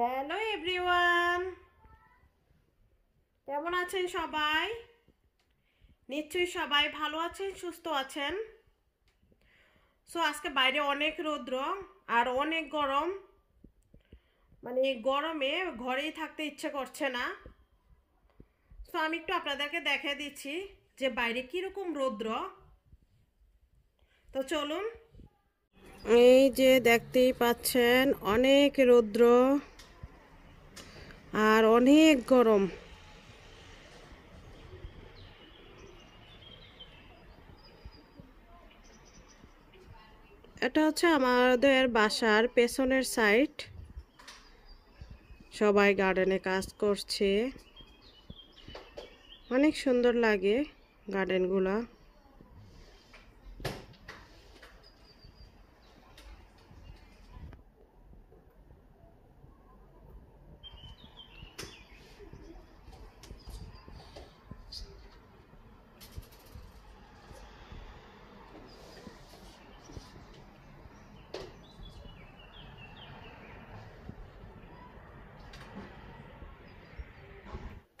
hello everyone কেমন আছেন সবাই নিশ্চয়ই সবাই ভালো আছেন সুস্থ আছেন সো আজকে বাইরে অনেক রৌদ্র আর অনেক গরম মানে গরমে ঘরেই থাকতে ইচ্ছে করছে না সো আমি একটু আপনাদেরকে দেখে দিচ্ছি যে বাইরে কীরকম রৌদ্র তো চলুন এই যে দেখতেই পাচ্ছেন অনেক রৌদ্র আর অনেক গরম এটা হচ্ছে আমাদের বাসার পেছনের সাইড সবাই গার্ডেনে কাজ করছে অনেক সুন্দর লাগে গার্ডেনগুলা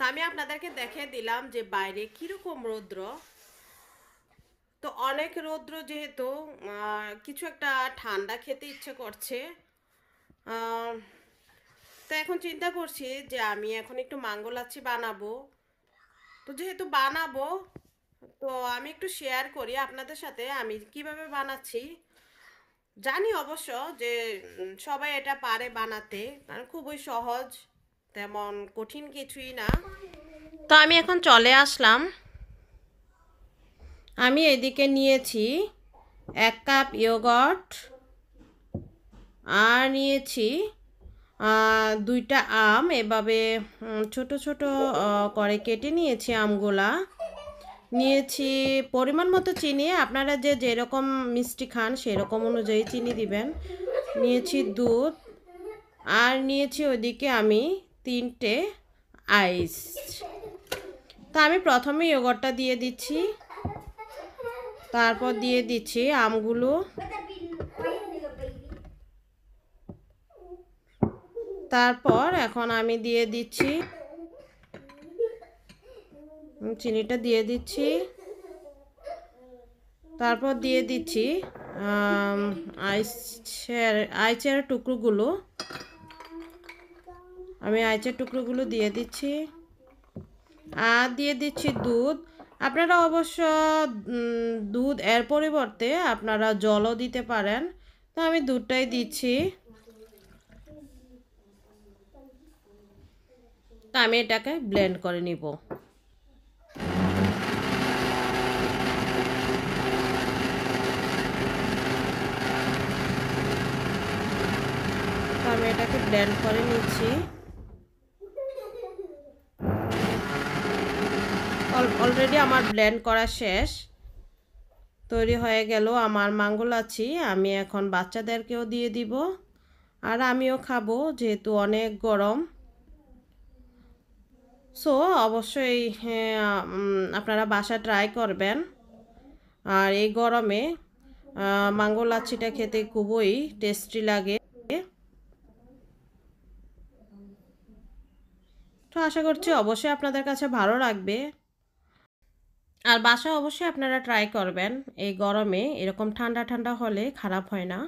আমি আপনাদেরকে দেখে দিলাম যে বাইরে কীরকম রৌদ্র তো অনেক রৌদ্র যেহেতু কিছু একটা ঠান্ডা খেতে ইচ্ছে করছে তো এখন চিন্তা করছি যে আমি এখন একটু মাঙ্গলাচ্ছি বানাবো তো যেহেতু বানাবো তো আমি একটু শেয়ার করি আপনাদের সাথে আমি কিভাবে বানাচ্ছি জানি অবশ্য যে সবাই এটা পারে বানাতে কারণ খুবই সহজ তেমন কঠিন কিছুই না তো আমি এখন চলে আসলাম আমি এদিকে নিয়েছি এক কাপ ইয়োগট আর নিয়েছি দুইটা আম এভাবে ছোট ছোট করে কেটে নিয়েছি আমগুলা নিয়েছি পরিমাণ মতো চিনি আপনারা যে যেরকম মিষ্টি খান সেরকম অনুযায়ী চিনি দিবেন নিয়েছি দুধ আর নিয়েছি ওদিকে আমি তিনটে আইস তা আমি প্রথমে ইয়োগটটা দিয়ে দিচ্ছি তারপর দিয়ে দিচ্ছি আমগুলো তারপর এখন আমি দিয়ে দিচ্ছি চিনিটা দিয়ে দিচ্ছি তারপর দিয়ে দিচ্ছি আইসের আইচের টুকরোগুলো আমি আয়চার টুকরোগুলো দিয়ে দিচ্ছি আর দিয়ে দিচ্ছি দুধ আপনারা অবশ্য দুধ এর পরিবর্তে আপনারা জলও দিতে পারেন তো আমি দুধটাই দিচ্ছি তো আমি এটাকে ব্লেন্ড করে নিব আমি এটাকে ব্লেন্ড করে নিচ্ছি অলরেডি আমার ব্ল্যান্ড করা শেষ তৈরি হয়ে গেল আমার মাঙ্গলাচি আমি এখন বাচ্চাদেরকেও দিয়ে দিব আর আমিও খাবো যেহেতু অনেক গরম সো অবশ্যই আপনারা বাসা ট্রাই করবেন আর এই গরমে মাঙ্গো খেতে খুবই টেস্টি লাগে তো আশা করছি অবশ্যই আপনাদের কাছে ভালো লাগবে আর বাসা অবশ্যই আপনারা ট্রাই করবেন এই গরমে এরকম ঠান্ডা ঠান্ডা হলে খারাপ হয় না